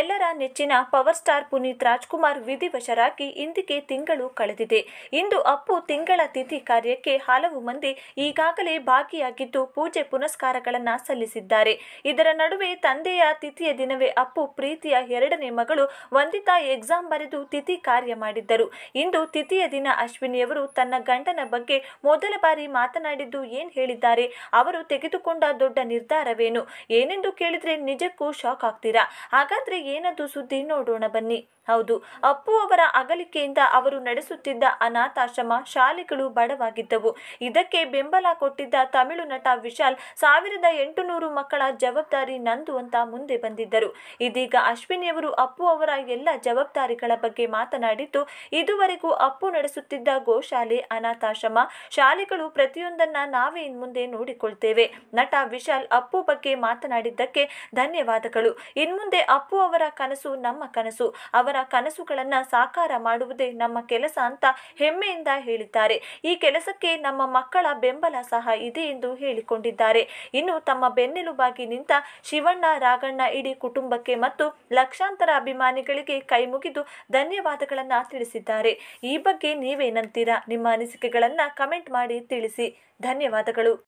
ಎಲ್ಲರ ನೆಚ್ಚಿನ power star Puneeth Rajkumar ವಿಧಿವಶರಾಗಿ ಇಂದಿಗೆ ತಿಂಗಳು ಕಳೆದಿದೆ ಇಂದು ಅಪ್ಪು ತಿಂಗಳ ತಿಥಿ ಕಾರ್ಯಕ್ಕೆ ಹಲವು ಮಂದಿ ಈಗಾಗಲೇ ಭಾಗಿಯಾಗಿದ್ದು ಪೂಜೆ ಪುನಸ್ಕಾರಗಳನ್ನು ಸಲ್ಲಿಸಿದ್ದಾರೆ ಇದರ ನಡುವೆ ತಂದೆಯ ತಿಥಿಯ ದಿನವೇ ಅಪ್ಪು ಪ್ರೀತಿಯ ಎರಡನೇ ಮಗಳು ವಂದಿತಾ ಎಕ್ಸಾಮ್ ಬರೆದು ತಿಥಿ ಕಾರ್ಯ ಮಾಡಿದ್ದರು ಇಂದು ತಿಥಿಯ ದಿನ ಅಶ್ವಿನಿಯವರು ತನ್ನ ಗಂಡನ ಬಗ್ಗೆ ಮೊದಲ ಬಾರಿ ಮಾತನಾಡಿದ್ದು ಏನ್ ಹೇಳಿದ್ದಾರೆ ಅವರು ತೆಗೆದುಕೊಂಡ ದೊಡ್ಡ ನಿರ್ಧಾರವೇನು ಏನೆಂದು ಕೇಳಿದ್ರೆ ನಿಜಕ್ಕೂ ಶಾಕ್ ಆಗ್ತೀರಾ ಹಾಗಾದ್ರೆ ಆದ್ರೆ ಏನದು ಸುದ್ದಿ ನೋಡೋಣ ಬನ್ನಿ ಹೌದು ಅಪ್ಪು ಅವರ ಅಗಲಿಕೆಯಿಂದ ಅವರು ನಡೆಸುತ್ತಿದ್ದ ಅನಾಥಾಶ್ರಮ ಶಾಲೆಗಳು ಬಡವಾಗಿದ್ದವು ಇದಕ್ಕೆ ಬೆಂಬಲ ಕೊಟ್ಟಿದ್ದ ತಮಿಳು ನಟ ವಿಶಾಲ್ ಸಾವಿರದ ಎಂಟುನೂರು ಮಕ್ಕಳ ಜವಾಬ್ದಾರಿ ನಂದು ಅಂತ ಮುಂದೆ ಬಂದಿದ್ದರು ಇದೀಗ ಅಶ್ವಿನಿಯವರು ಅಪ್ಪು ಅವರ ಎಲ್ಲ ಜವಾಬ್ದಾರಿಗಳ ಬಗ್ಗೆ ಮಾತನಾಡಿದ್ದು ಇದುವರೆಗೂ ಅಪ್ಪು ನಡೆಸುತ್ತಿದ್ದ ಗೋಶಾಲೆ ಅನಾಥಾಶ್ರಮ ಶಾಲೆಗಳು ಪ್ರತಿಯೊಂದನ್ನ ನಾವೇ ಇನ್ಮುಂದೆ ನೋಡಿಕೊಳ್ತೇವೆ ನಟ ವಿಶಾಲ್ ಅಪ್ಪು ಬಗ್ಗೆ ಮಾತನಾಡಿದ್ದಕ್ಕೆ ಧನ್ಯವಾದಗಳು ಇನ್ಮುಂದೆ ಅಪ್ಪು ಅವರ ಕನಸು ನಮ್ಮ ಕನಸು ಅವರ ಕನಸುಗಳನ್ನು ಸಾಕಾರ ಮಾಡುವುದೇ ನಮ್ಮ ಕೆಲಸ ಅಂತ ಹೆಮ್ಮೆಯಿಂದ ಹೇಳಿದ್ದಾರೆ ಈ ಕೆಲಸಕ್ಕೆ ನಮ್ಮ ಮಕ್ಕಳ ಬೆಂಬಲ ಸಹ ಇದೆ ಎಂದು ಹೇಳಿಕೊಂಡಿದ್ದಾರೆ ಇನ್ನು ತಮ್ಮ ಬೆನ್ನೆಲುಬಾಗಿ ನಿಂತ ಶಿವಣ್ಣ ರಾಗಣ್ಣ ಇಡೀ ಕುಟುಂಬಕ್ಕೆ ಮತ್ತು ಲಕ್ಷಾಂತರ ಅಭಿಮಾನಿಗಳಿಗೆ ಕೈಮುಗಿದು ಧನ್ಯವಾದಗಳನ್ನು ತಿಳಿಸಿದ್ದಾರೆ ಈ ಬಗ್ಗೆ ನೀವೇನಂತೀರಾ ನಿಮ್ಮ ಅನಿಸಿಕೆಗಳನ್ನು ಕಮೆಂಟ್ ಮಾಡಿ ತಿಳಿಸಿ ಧನ್ಯವಾದಗಳು